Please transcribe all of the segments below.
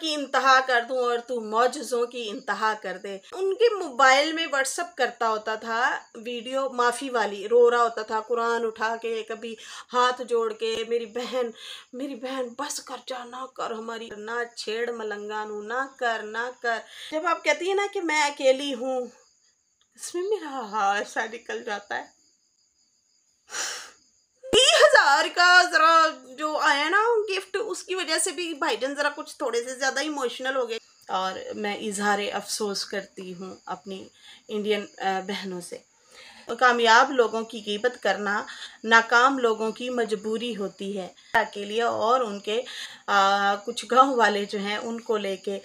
की इंतहा कर दूं और तू मौजों की इंतहा कर दे उनके मोबाइल में व्हाट्सअप करता होता था वीडियो माफ़ी वाली रो रहा होता था कुरान उठा के कभी हाथ जोड़ के मेरी बहन मेरी बहन बस कर जा ना कर हमारी ना छेड़ मलंगा नू ना कर ना कर जब आप कहती है ना कि मैं अकेली हूँ इसमें मेरा हाँ ऐसा निकल जाता है हजार का ज़रा जो आया ना गिफ्ट उसकी वजह से भी भाईजन ज़रा कुछ थोड़े से ज़्यादा इमोशनल हो गए और मैं इजहार अफसोस करती हूँ अपनी इंडियन बहनों से कामयाब लोगों की कीमत करना नाकाम लोगों की मजबूरी होती है के लिए और उनके आ, कुछ गांव वाले जो हैं उनको लेके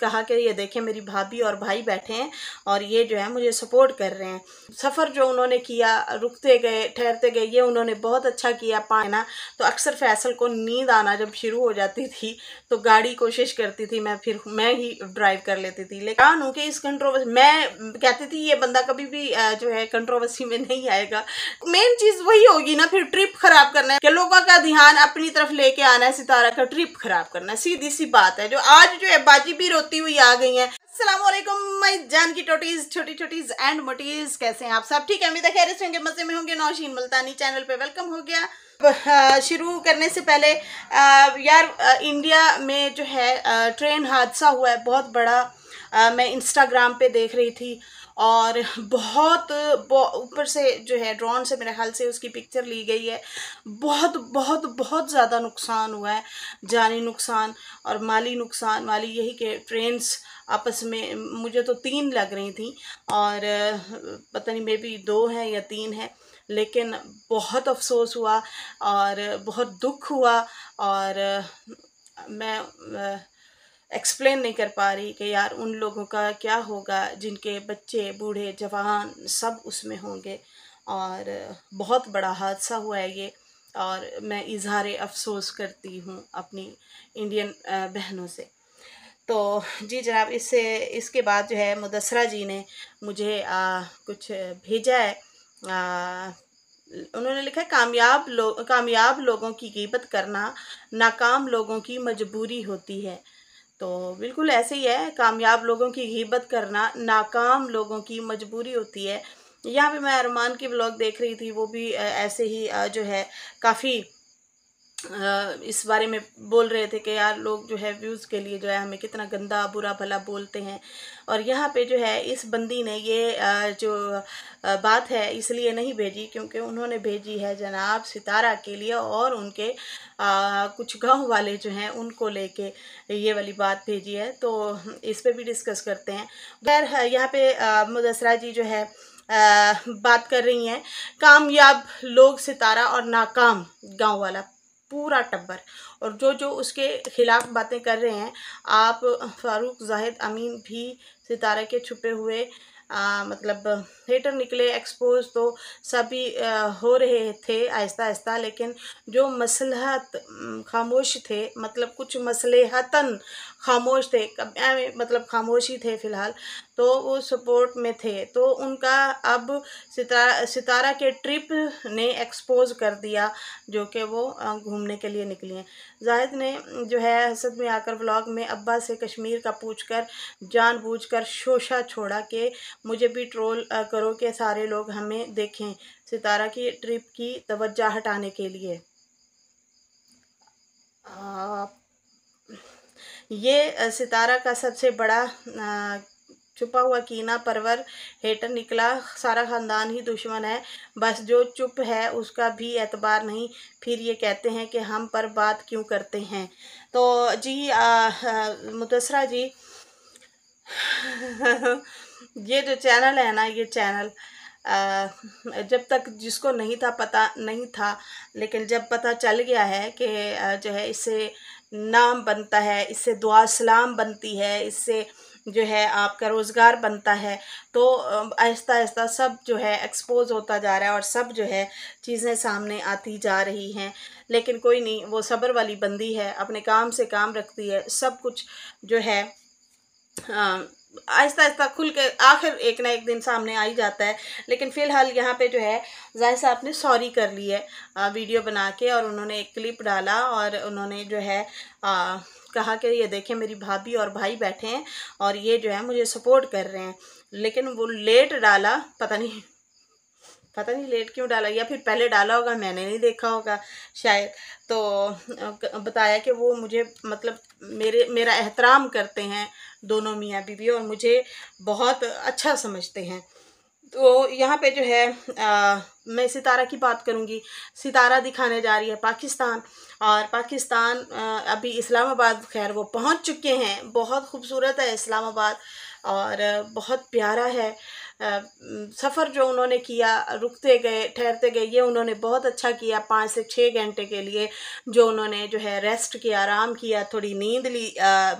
कहा कि ये देखें मेरी भाभी और भाई बैठे हैं और ये जो है मुझे सपोर्ट कर रहे हैं सफ़र जो उन्होंने किया रुकते गए ठहरते गए ये उन्होंने बहुत अच्छा किया पाना तो अक्सर फैसल को नींद आना जब शुरू हो जाती थी तो गाड़ी कोशिश करती थी मैं फिर मैं ही ड्राइव कर लेती थी लेकिन हूँ कि इस कंट्रोवर्सी मैं कहती थी ये बंदा कभी भी जो है कंट्रोवर्सी में नहीं आएगा मेन चीज़ वही होगी ना फिर ट्रिप ख़राब करना है लोगों का ध्यान अपनी तरफ लेके आना है सितारा का ट्रिप ख़राब करना है सीधी सी बात है जो आज जो है बाजी भी होती हुई आ गई हैं असलम मई जान की टोटीज छोटी छोटीज एंड मोटीज कैसे हैं आप सब ठीक है अमिता खैरिस होंगे मज़े में होंगे नौशीन मुल्तानी चैनल पे वेलकम हो गया शुरू करने से पहले यार इंडिया में जो है ट्रेन हादसा हुआ है बहुत बड़ा मैं इंस्टाग्राम पे देख रही थी और बहुत ऊपर से जो है ड्रोन से मेरे ख्याल से उसकी पिक्चर ली गई है बहुत बहुत बहुत ज़्यादा नुकसान हुआ है जानी नुकसान और माली नुकसान माली यही कि ट्रेन्स आपस में मुझे तो तीन लग रही थी और पता नहीं मे भी दो हैं या तीन हैं लेकिन बहुत अफसोस हुआ और बहुत दुख हुआ और मैं एक्सप्लेन नहीं कर पा रही कि यार उन लोगों का क्या होगा जिनके बच्चे बूढ़े जवान सब उसमें होंगे और बहुत बड़ा हादसा हुआ है ये और मैं इजहार अफसोस करती हूँ अपनी इंडियन बहनों से तो जी जनाब इससे इसके बाद जो है मुदसरा जी ने मुझे आ, कुछ भेजा है आ, उन्होंने लिखा है कामयाब लोग कामयाब लोगों की गिबत करना नाकाम लोगों की मजबूरी होती है तो बिल्कुल ऐसे ही है कामयाब लोगों की हिब्बत करना नाकाम लोगों की मजबूरी होती है यहाँ पे मैं अरमान की ब्लॉग देख रही थी वो भी ऐसे ही जो है काफ़ी इस बारे में बोल रहे थे कि यार लोग जो है व्यूज़ के लिए जो है हमें कितना गंदा बुरा भला बोलते हैं और यहाँ पे जो है इस बंदी ने ये जो बात है इसलिए नहीं भेजी क्योंकि उन्होंने भेजी है जनाब सितारा के लिए और उनके कुछ गांव वाले जो हैं उनको लेके ये वाली बात भेजी है तो इस पर भी डिस्कस करते हैं खैर यहाँ पर मुदसरा जी जो है आ, बात कर रही हैं कामयाब लोग सितारा और नाकाम गांव वाला पूरा टब्बर और जो जो उसके ख़िलाफ़ बातें कर रहे हैं आप फारूक जाहिद अमीन भी सितारे के छुपे हुए आ, मतलब हेटर निकले एक्सपोज तो सभी आ, हो रहे थे आहिस्ता आहिस्ता लेकिन जो मसलहत खामोश थे मतलब कुछ मसलहतन खामोश थे कब मतलब खामोशी थे फ़िलहाल तो वो सपोर्ट में थे तो उनका अब सितारा सितारा के ट्रिप ने एक्सपोज कर दिया जो कि वो घूमने के लिए निकली हैं जाहिद ने जो है हसद में आकर व्लॉग में अब्बा से कश्मीर का पूछ कर बूझ कर शोशा छोड़ा कि मुझे भी ट्रोल करो कि सारे लोग हमें देखें सितारा की ट्रिप की तवज्जा हटाने के लिए आ, ये सितारा का सबसे बड़ा आ, छुपा हुआ कीना परवर हेटर निकला सारा ख़ानदान ही दुश्मन है बस जो चुप है उसका भी एतबार नहीं फिर ये कहते हैं कि हम पर बात क्यों करते हैं तो जी मुदसरा जी ये जो चैनल है ना ये चैनल आ, जब तक जिसको नहीं था पता नहीं था लेकिन जब पता चल गया है कि जो है इससे नाम बनता है इससे दुआ सलाम बनती है इससे जो है आपका रोज़गार बनता है तो आहिस्ता आहिस्ता सब जो है एक्सपोज होता जा रहा है और सब जो है चीज़ें सामने आती जा रही हैं लेकिन कोई नहीं वो सब्र वाली बंदी है अपने काम से काम रखती है सब कुछ जो है आ, आहिस्ता आहिस्ता खुल के आखिर एक ना एक दिन सामने आ ही जाता है लेकिन फ़िलहाल यहाँ पे जो है जाहिर साहब ने सॉरी कर ली है वीडियो बना के और उन्होंने एक क्लिप डाला और उन्होंने जो है आ, कहा कि ये देखें मेरी भाभी और भाई बैठे हैं और ये जो है मुझे सपोर्ट कर रहे हैं लेकिन वो लेट डाला पता नहीं पता नहीं लेट क्यों डाला या फिर पहले डाला होगा मैंने नहीं देखा होगा शायद तो बताया कि वो मुझे मतलब मेरे मेरा एहतराम करते हैं दोनों मियाँ बीवी और मुझे बहुत अच्छा समझते हैं तो यहाँ पे जो है आ, मैं सितारा की बात करूँगी सितारा दिखाने जा रही है पाकिस्तान और पाकिस्तान आ, अभी इस्लामाबाद खैर वो पहुँच चुके हैं बहुत खूबसूरत है इस्लामाबाद और बहुत प्यारा है सफ़र जो उन्होंने किया रुकते गए ठहरते गए ये उन्होंने बहुत अच्छा किया पाँच से छः घंटे के लिए जो उन्होंने जो है रेस्ट किया आराम किया थोड़ी नींद ली आ,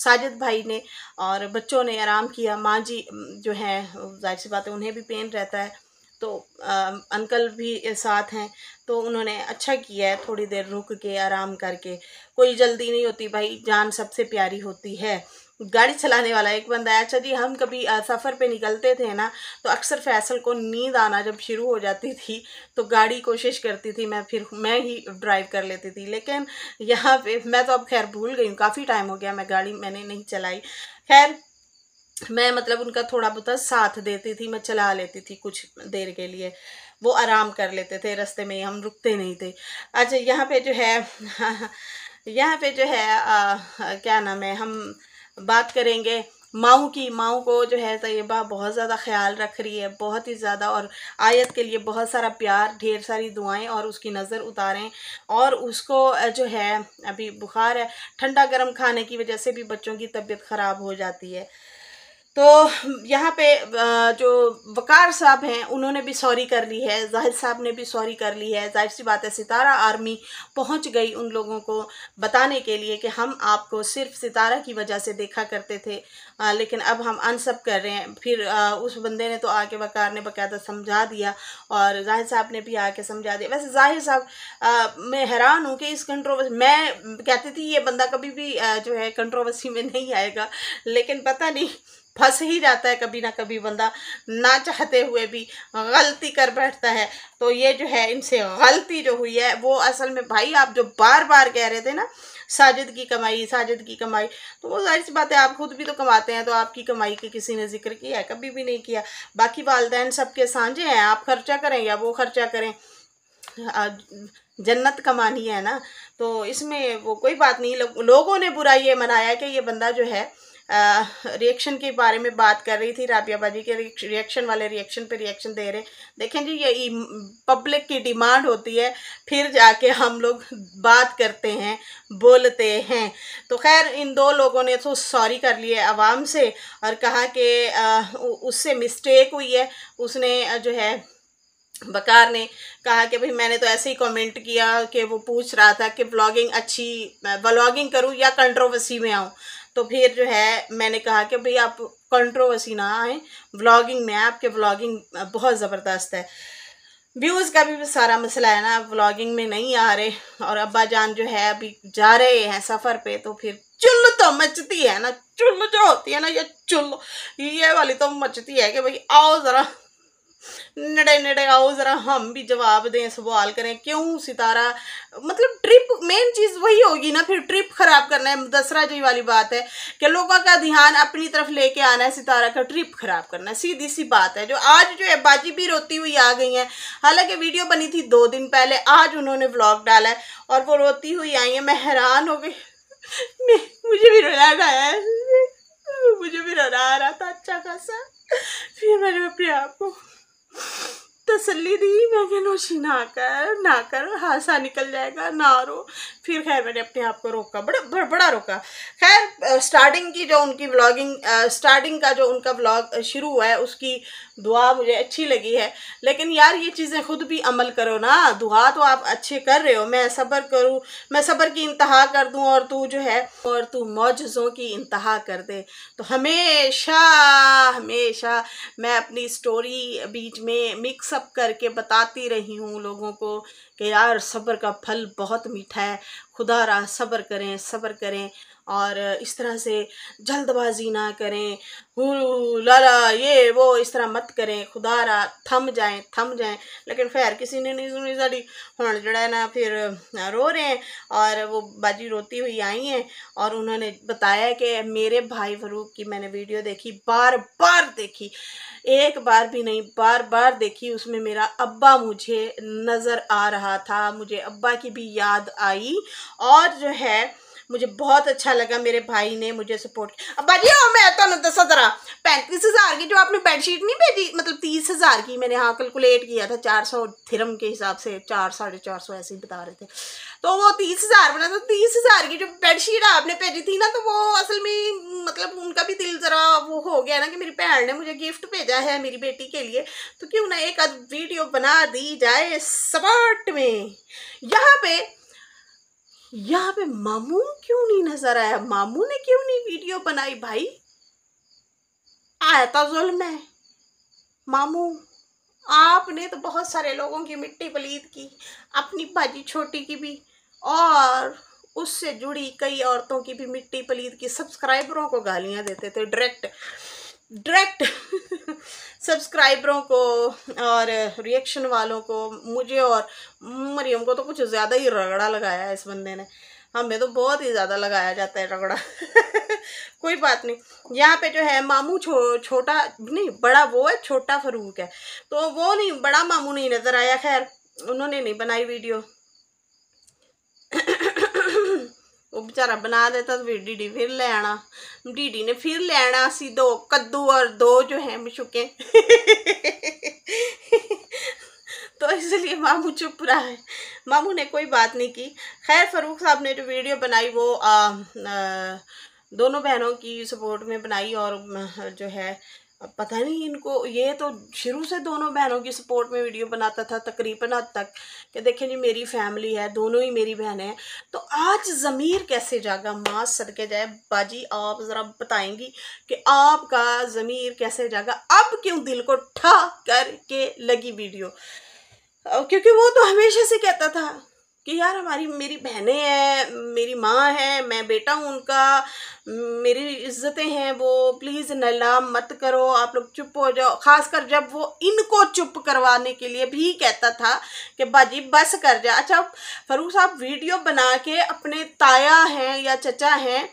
साजिद भाई ने और बच्चों ने आराम किया माँ जी जो हैं जाहिर सी बात है उन्हें भी पेन रहता है तो आ, अंकल भी साथ हैं तो उन्होंने अच्छा किया है थोड़ी देर रुक के आराम करके कोई जल्दी नहीं होती भाई जान सबसे प्यारी होती है गाड़ी चलाने वाला एक बंदा है अच्छा जी हम कभी सफ़र पे निकलते थे ना तो अक्सर फैसल को नींद आना जब शुरू हो जाती थी तो गाड़ी कोशिश करती थी मैं फिर मैं ही ड्राइव कर लेती थी लेकिन यहाँ पे मैं तो अब खैर भूल गई हूँ काफ़ी टाइम हो गया मैं गाड़ी मैंने नहीं चलाई खैर मैं मतलब उनका थोड़ा बहुत साथ देती थी मैं चला लेती थी कुछ देर के लिए वो आराम कर लेते थे रास्ते में हम रुकते नहीं थे अच्छा यहाँ पे जो है यहाँ पे जो है आ, क्या नाम है हम बात करेंगे माओ की माओ को जो है तयबा बहुत ज़्यादा ख्याल रख रही है बहुत ही ज़्यादा और आयत के लिए बहुत सारा प्यार ढेर सारी दुआएं और उसकी नज़र उतारें और उसको जो है अभी बुखार है ठंडा गर्म खाने की वजह से भी बच्चों की तबीयत ख़राब हो जाती है तो यहाँ पे जो वकार साहब हैं उन्होंने भी सॉरी कर ली है जाहिर साहब ने भी सॉरी कर ली है जाहिर सी बात है सितारा आर्मी पहुँच गई उन लोगों को बताने के लिए कि हम आपको सिर्फ सितारा की वजह से देखा करते थे आ, लेकिन अब हम अनसब कर रहे हैं फिर आ, उस बंदे ने तो आके वकार ने बकायदा समझा दिया और जाहिर साहब ने भी आके समझा दिया वैसे जाहिर साहब मैं हैरान हूँ कि इस कंट्रोवर्सी मैं कहती थी ये बंदा कभी भी आ, जो है कंट्रोवर्सी में नहीं आएगा लेकिन पता नहीं फंस ही जाता है कभी ना कभी बंदा ना चाहते हुए भी गलती कर बैठता है तो ये जो है इनसे गलती जो हुई है वो असल में भाई आप जो बार बार कह रहे थे ना साजिद की कमाई साजिद की कमाई तो वो जाहिर सी बात है आप खुद भी तो कमाते हैं तो आपकी कमाई के किसी ने जिक्र किया है कभी भी नहीं किया बाकी वालदेन सबके सांझे हैं आप खर्चा करें या वो खर्चा करें जन्नत कमानी है ना तो इसमें वो कोई बात नहीं लो, लोगों ने बुरा ये मनाया कि ये बंदा जो है रिएक्शन के बारे में बात कर रही थी राबिया बाजी के रिएक्शन वाले रिएक्शन पे रिएक्शन दे रहे देखें जी ये पब्लिक की डिमांड होती है फिर जाके हम लोग बात करते हैं बोलते हैं तो खैर इन दो लोगों ने तो सॉरी कर लिए आवाम से और कहा कि उससे मिस्टेक हुई है उसने जो है बकार ने कहा कि भाई मैंने तो ऐसे ही कमेंट किया कि वो पूछ रहा था कि ब्लॉगिंग अच्छी ब्लॉगिंग करूं या कंट्रोवर्सी में आऊं तो फिर जो है मैंने कहा कि भाई आप कंट्रोवर्सी ना आए व्लॉगिंग में आपके व्लॉगिंग बहुत ज़बरदस्त है व्यूज़ का भी सारा मसला है ना व्लॉगिंग में नहीं आ रहे और अब्बा जान जो है अभी जा रहे हैं सफ़र पे तो फिर चुल्ल तो मचती है ना चुल्ल जो होती है ना ये चुल्ल ये वाली तो मचती है कि भाई आओ ज़रा नड़े नड़े आओ ज़रा हम भी जवाब दें सवाल करें क्यों सितारा मतलब ट्रिप मेन चीज़ वही होगी ना फिर ट्रिप ख़राब करना है दसरा जी वाली बात है कि लोगों का ध्यान अपनी तरफ लेके आना है सितारा का ट्रिप ख़राब करना है सीधी सी बात है जो आज जो है बाजी भी रोती हुई आ गई हैं हालांकि वीडियो बनी थी दो दिन पहले आज उन्होंने ब्लॉग डाला है और वो रोती हुई आई हैं मैं हैरान हो गई मुझे भी रोना आया है मुझे भी रोना आ रहा था अच्छा खासा फिर मैंने अपने आप को तसल्ली दी मैं कह नोशी ना कर ना कर हादसा निकल जाएगा ना रो फिर खैर मैंने अपने आप को रोका बड़ा बड़ा, बड़ा रोका खैर स्टार्टिंग की जो उनकी ब्लॉगिंग स्टार्टिंग का जो उनका ब्लॉग शुरू हुआ है उसकी दुआ मुझे अच्छी लगी है लेकिन यार ये चीज़ें ख़ुद भी अमल करो ना दुआ तो आप अच्छे कर रहे हो मैं सब्र करूँ मैं सब्र की इंतहा कर दूँ और तू जो है और तू मौजों की इंतहा कर दे तो हमेशा हमेशा मैं अपनी स्टोरी बीच में मिक्सअप करके बताती रही हूँ लोगों को कि यार सब्र का फल बहुत मीठा है खुदा रहा सब्र करें सब्र करें और इस तरह से जल्दबाजी ना करें हु लाला ये वो इस तरह मत करें खुदा रहा थम जाएं थम जाएं लेकिन खैर किसी ने नहीं सुनी साड़ी हूँ जड़ा ना फिर रो रहे हैं और वो बाजी रोती हुई आई हैं और उन्होंने बताया कि मेरे भाई फरूक की मैंने वीडियो देखी बार बार देखी एक बार भी नहीं बार बार देखी उसमें मेरा अब्बा मुझे नज़र आ रहा था मुझे अब्बा की भी याद आई और जो है मुझे बहुत अच्छा लगा मेरे भाई ने मुझे सपोर्ट किया भाजी हाँ मैं तो दसा तरह पैंतीस हज़ार की जो आपने बेडशीट नहीं भेजी मतलब तीस हज़ार की मैंने हाँ कैलकुलेट किया था चार सौ थिरम के हिसाब से चार साढ़े चार सौ ऐसे ही बता रहे थे तो वो तीस हज़ार बना था तीस हज़ार की जो बेडशीट आपने भेजी थी ना तो वो असल में मतलब उनका भी दिल ज़रा वो हो गया ना कि मेरी भैन ने मुझे गिफ्ट भेजा है मेरी बेटी के लिए तो क्यों ना एक वीडियो बना दी जाए सपोर्ट में यहाँ पे यहाँ पे मामू क्यों नहीं नजर आया मामू ने क्यों नहीं वीडियो बनाई भाई आया था जुल्म है मामू आपने तो बहुत सारे लोगों की मिट्टी पलीद की अपनी भाजी छोटी की भी और उससे जुड़ी कई औरतों की भी मिट्टी पलीद की सब्सक्राइबरों को गालियां देते थे डायरेक्ट डायरेक्ट सब्सक्राइबरों को और रिएक्शन वालों को मुझे और मरियम को तो कुछ ज़्यादा ही रगड़ा लगाया है इस बंदे ने हमें तो बहुत ही ज़्यादा लगाया जाता है रगड़ा कोई बात नहीं यहाँ पे जो है मामू छो छोटा नहीं बड़ा वो है छोटा फरूक है तो वो नहीं बड़ा मामू नहीं नज़र आया खैर उन्होंने नहीं बनाई वीडियो वो बेचारा बना देता तो फिर डीडी फिर ले आना डीडी ने फिर ले आना असी दो कद्दू और दो जो हैं मशुके तो इसलिए मामू चुप रहा है मामू ने कोई बात नहीं की खैर फरूख साहब ने जो वीडियो बनाई वो आ, आ, दोनों बहनों की सपोर्ट में बनाई और जो है अब पता नहीं इनको ये तो शुरू से दोनों बहनों की सपोर्ट में वीडियो बनाता था तकरीबन हद तक कि देखें जी मेरी फैमिली है दोनों ही मेरी बहनें हैं तो आज ज़मीर कैसे जागा माँ सर के जाए बाजी आप ज़रा बताएंगी कि आपका ज़मीर कैसे जागा अब क्यों दिल को ठा करके लगी वीडियो क्योंकि वो तो हमेशा से कहता था कि यार हमारी मेरी बहनें हैं मेरी माँ है मैं बेटा हूँ उनका मेरी इज्जतें हैं वो प्लीज़ नलाम मत करो आप लोग चुप हो जाओ खासकर जब वो इनको चुप करवाने के लिए भी कहता था कि बाजी बस कर जा अच्छा फरूख साहब वीडियो बना के अपने ताया हैं या चचा हैं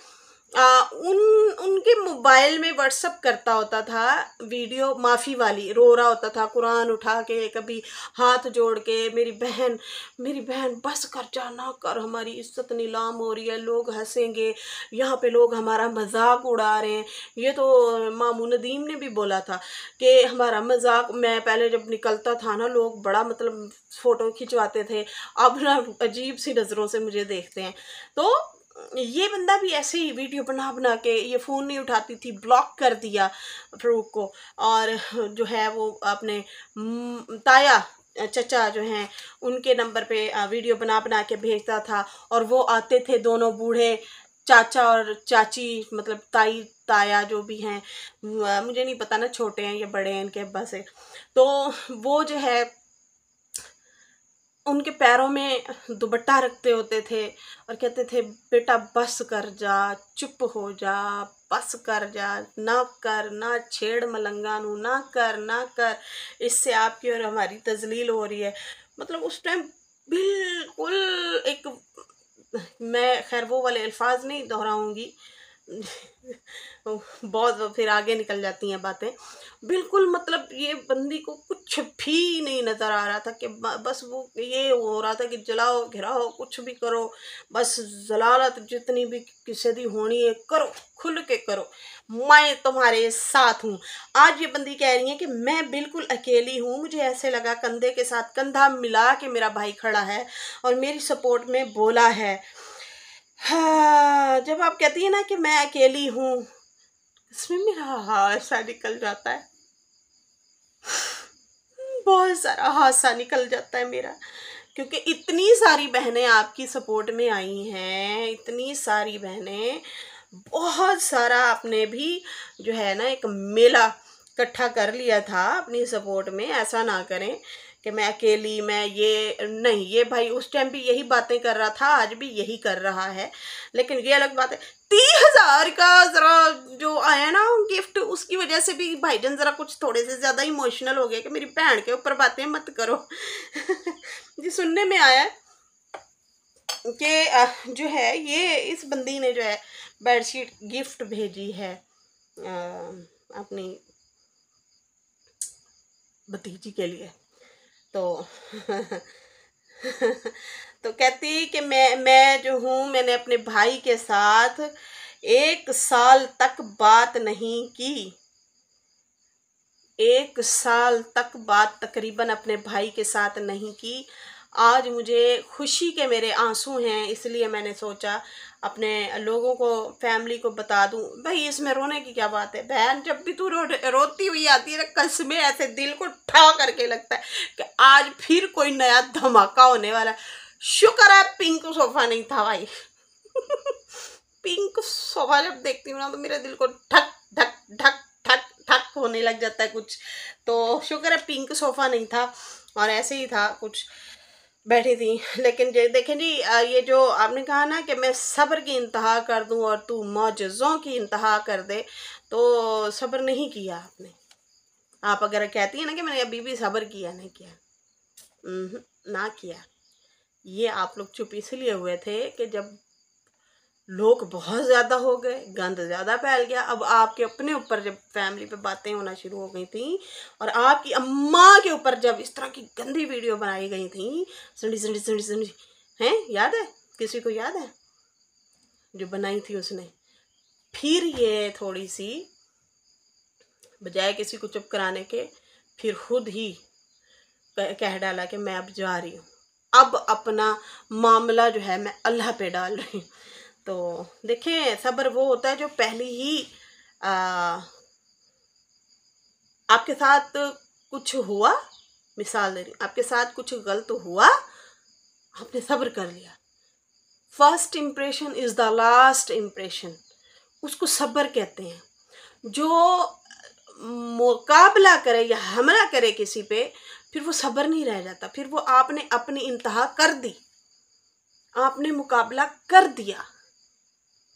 आ, उन उनके मोबाइल में व्हाट्सअप करता होता था वीडियो माफ़ी वाली रो रहा होता था कुरान उठा के कभी हाथ जोड़ के मेरी बहन मेरी बहन बस कर जा ना कर हमारी इज्जत नीलाम हो रही है लोग हंसेंगे यहाँ पे लोग हमारा मजाक उड़ा रहे हैं ये तो मामू नदीम ने भी बोला था कि हमारा मजाक मैं पहले जब निकलता था ना लोग बड़ा मतलब फ़ोटो खिंचवाते थे अब ना अजीब सी नज़रों से मुझे देखते हैं तो ये बंदा भी ऐसे ही वीडियो बना बना के ये फ़ोन नहीं उठाती थी ब्लॉक कर दिया फ्रूक को और जो है वो अपने ताया चचा जो हैं उनके नंबर पे वीडियो बना बना के भेजता था और वो आते थे दोनों बूढ़े चाचा और चाची मतलब ताई ताया जो भी हैं मुझे नहीं पता ना छोटे हैं या बड़े हैं इनके अब्बा से तो वो जो है उनके पैरों में दुबट्टा रखते होते थे और कहते थे बेटा बस कर जा चुप हो जा बस कर जा ना कर ना छेड़ मलंगा नू ना कर ना कर इससे आपकी और हमारी तजलील हो रही है मतलब उस टाइम बिल्कुल एक मैं खैर वो वाले अल्फाज नहीं दोहराऊंगी बहुत फिर आगे निकल जाती हैं बातें बिल्कुल मतलब ये बंदी को कुछ भी नहीं नज़र आ रहा था कि बस वो ये हो रहा था कि जलाओ घिराओ कुछ भी करो बस जलालत जितनी भी किसी दी होनी है करो खुल के करो मैं तुम्हारे साथ हूँ आज ये बंदी कह रही है कि मैं बिल्कुल अकेली हूँ मुझे ऐसे लगा कंधे के साथ कंधा मिला के मेरा भाई खड़ा है और मेरी सपोर्ट में बोला है हाँ, जब आप कहती है ना कि मैं अकेली हूँ इसमें मेरा हादसा निकल जाता है बहुत सारा हादसा निकल जाता है मेरा क्योंकि इतनी सारी बहनें आपकी सपोर्ट में आई हैं इतनी सारी बहनें बहुत सारा आपने भी जो है ना एक मेला इकट्ठा कर लिया था अपनी सपोर्ट में ऐसा ना करें कि मैं अकेली मैं ये नहीं ये भाई उस टाइम भी यही बातें कर रहा था आज भी यही कर रहा है लेकिन ये अलग बात है तीन हज़ार का ज़रा जो आया ना गिफ्ट उसकी वजह से भी भाईजन ज़रा कुछ थोड़े से ज़्यादा इमोशनल हो गया कि मेरी बहन के ऊपर बातें मत करो जी सुनने में आया कि जो है ये इस बंदी ने जो है बेडशीट गिफ्ट भेजी है अपनी भतीजी के लिए तो तो कहती कि मैं मैं जो हूँ मैंने अपने भाई के साथ एक साल तक बात नहीं की एक साल तक बात तकरीबन अपने भाई के साथ नहीं की आज मुझे खुशी के मेरे आंसू हैं इसलिए मैंने सोचा अपने लोगों को फैमिली को बता दूं भाई इसमें रोने की क्या बात है बहन जब भी तू रो रोती हुई आती है ना कसमें ऐसे दिल को ठा करके लगता है कि आज फिर कोई नया धमाका होने वाला है शुक्र है पिंक सोफ़ा नहीं था भाई पिंक सोफ़ा जब देखती हूँ ना तो मेरे दिल को ठक ढक ढक ठक ठक होने लग जाता है कुछ तो शुक्र है पिंक सोफ़ा नहीं था और ऐसे ही था कुछ बैठी थी लेकिन देखें जी ये जो आपने कहा ना कि मैं सब्र की इंतहा कर दूं और तू मोजों की इंतहा कर दे तो सब्र नहीं किया आपने आप अगर कहती हैं ना कि मैंने अभी भी सब्र किया नहीं किया ना किया ये आप लोग चुप इसलिए हुए थे कि जब लोग बहुत ज़्यादा हो गए गंद ज़्यादा फैल गया अब आपके अपने ऊपर जब फैमिली पे बातें होना शुरू हो गई थी और आपकी अम्मा के ऊपर जब इस तरह की गंदी वीडियो बनाई गई थी संडी संडी संडी संडी हैं याद है किसी को याद है जो बनाई थी उसने फिर ये थोड़ी सी बजाय किसी को चुप कराने के फिर खुद ही कह डाला कि मैं अब जा रही हूँ अब अपना मामला जो है मैं अल्लाह पे डाल रही हूँ तो देखें सब्र वो होता है जो पहले ही आ, आपके साथ कुछ हुआ मिसाल दे रही आपके साथ कुछ गलत हुआ आपने सब्र कर लिया first impression is the last impression उसको सब्र कहते हैं जो मुकाबला करे या हमला करे किसी पे फिर वो सब्र नहीं रह जाता फिर वो आपने अपनी इंतहा कर दी आपने मुकाबला कर दिया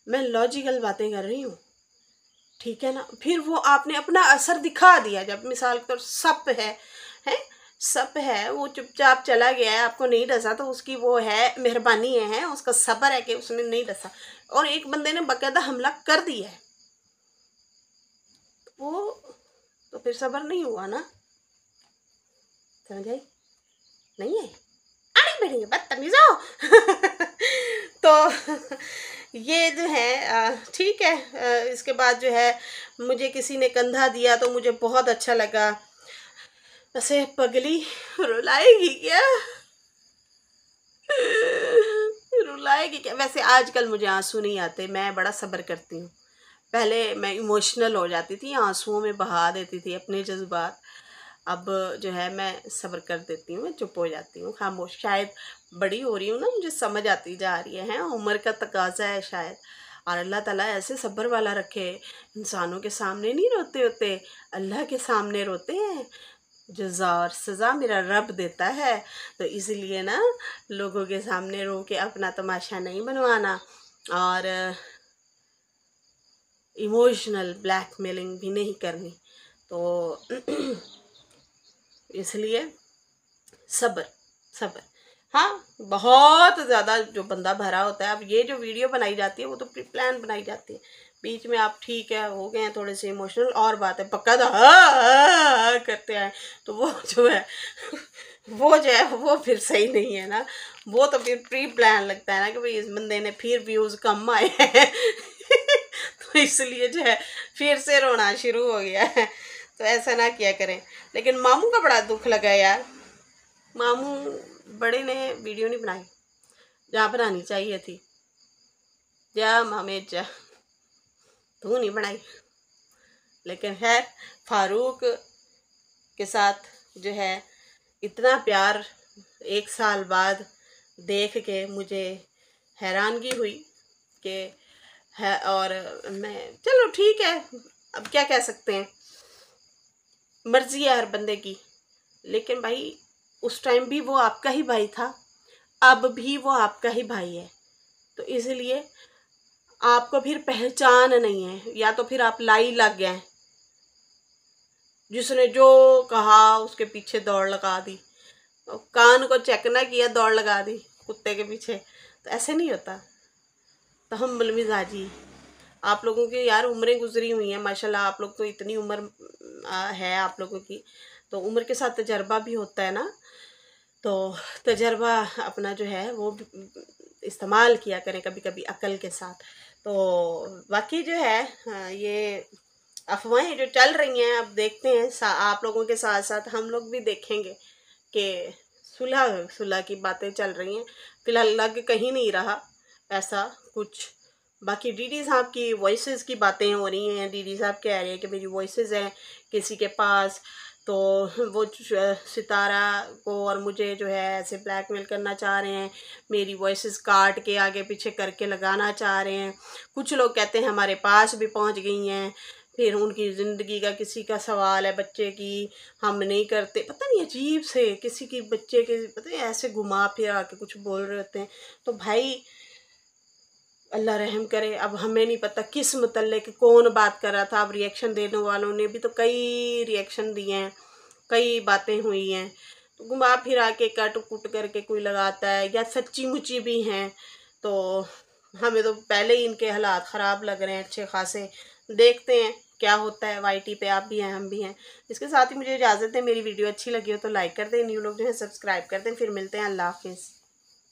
मैं लॉजिकल बातें कर रही हूँ ठीक है ना फिर वो आपने अपना असर दिखा दिया जब मिसाल के तौर सप है हैं सप है वो चुपचाप चला गया है आपको नहीं डसा तो उसकी वो है मेहरबानी है, है उसका सब्र है कि उसने नहीं डसा और एक बंदे ने बाकायदा हमला कर दिया है तो वो तो फिर सब्र नहीं हुआ ना समझाई नहीं है आड़ी बढ़िया बदतमीज़ हो तो ये जो है ठीक है इसके बाद जो है मुझे किसी ने कंधा दिया तो मुझे बहुत अच्छा लगा वैसे पगली रुलाएगी क्या रुलाएगी क्या वैसे आजकल मुझे आंसू नहीं आते मैं बड़ा सब्र करती हूँ पहले मैं इमोशनल हो जाती थी आंसुओं में बहा देती थी अपने जज्बात अब जो है मैं सब्र कर देती हूँ चुप हो जाती हूँ खामोश शायद बड़ी हो रही हूँ ना मुझे समझ आती जा रही है उम्र का तकाजा है शायद और अल्लाह ताला ऐसे सब्र वाला रखे इंसानों के सामने नहीं रोते होते अल्लाह के सामने रोते हैं जजा और सज़ा मेरा रब देता है तो इसलिए ना लोगों के सामने रो के अपना तमाशा नहीं बनवाना और इमोशनल ब्लैकमेलिंग भी नहीं करनी तो इसलिए सब्र सब्र हाँ बहुत ज़्यादा जो बंदा भरा होता है अब ये जो वीडियो बनाई जाती है वो तो प्री प्लान बनाई जाती है बीच में आप ठीक है हो गए हैं थोड़े से इमोशनल और बात है पक्का तो हाँ, हाँ, करते हैं तो वो जो है वो जो है वो फिर सही नहीं है ना वो तो फिर प्री प्लान लगता है ना कि भाई इस बंदे ने फिर व्यूज़ कम आए हैं तो इसलिए जो है फिर से रोना शुरू हो गया है तो ऐसा ना किया करें लेकिन मामू का बड़ा दुख लगा यार मामू बड़े ने वीडियो नहीं बनाई जहाँ बनानी चाहिए थी जा मामे जा तू नहीं बनाई लेकिन खैर फारूक के साथ जो है इतना प्यार एक साल बाद देख के मुझे हैरानगी हुई कि है और मैं चलो ठीक है अब क्या कह सकते हैं मर्जी है हर बंदे की लेकिन भाई उस टाइम भी वो आपका ही भाई था अब भी वो आपका ही भाई है तो इसलिए आपको फिर पहचान नहीं है या तो फिर आप लाई लग गए जिसने जो कहा उसके पीछे दौड़ लगा दी कान को चेक ना किया दौड़ लगा दी कुत्ते के पीछे तो ऐसे नहीं होता तो हम बलमिजाजी आप लोगों की यार उम्रें गुजरी हुई हैं माशाल्लाह आप लोग तो इतनी उम्र है आप लोगों की तो उम्र के साथ तजर्बा भी होता है ना तो तजर्बा अपना जो है वो इस्तेमाल किया करें कभी कभी अकल के साथ तो बाकी जो है ये अफवाहें जो चल रही हैं अब देखते हैं आप लोगों के साथ साथ हम लोग भी देखेंगे कि सुलह सुलह की बातें चल रही हैं फिलहाल लग कहीं नहीं रहा ऐसा कुछ बाकी डीडी साहब की वॉइस की बातें हो रही हैं डीडी साहब कह रहे हैं कि मेरी वॉइस हैं किसी के पास तो वो सितारा को और मुझे जो है ऐसे ब्लैकमेल करना चाह रहे हैं मेरी वॉइस काट के आगे पीछे करके लगाना चाह रहे हैं कुछ लोग कहते हैं हमारे पास भी पहुंच गई हैं फिर उनकी ज़िंदगी का किसी का सवाल है बच्चे की हम नहीं करते पता नहीं अजीब से किसी की बच्चे के पता ऐसे घुमा फिरा के कुछ बोल रहे होते हैं तो भाई अल्लाह रहम करे अब हमें नहीं पता किस मतलब कि कौन बात कर रहा था अब रिएक्शन देने वालों ने भी तो कई रिएक्शन दिए हैं कई बातें हुई हैं तो घुमा फिरा के कट कुट करके कोई लगाता है या सच्ची मुची भी हैं तो हमें तो पहले ही इनके हालात ख़राब लग रहे हैं अच्छे खासे देखते हैं क्या होता है टी पे आप भी हैं हम भी हैं इसके साथ ही मुझे इजाज़त है मेरी वीडियो अच्छी लगी हो तो लाइक कर दें न्यू लोग जो है सब्सक्राइब कर दें फिर मिलते हैं अल्लाह हाफिज़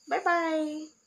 बाय बाय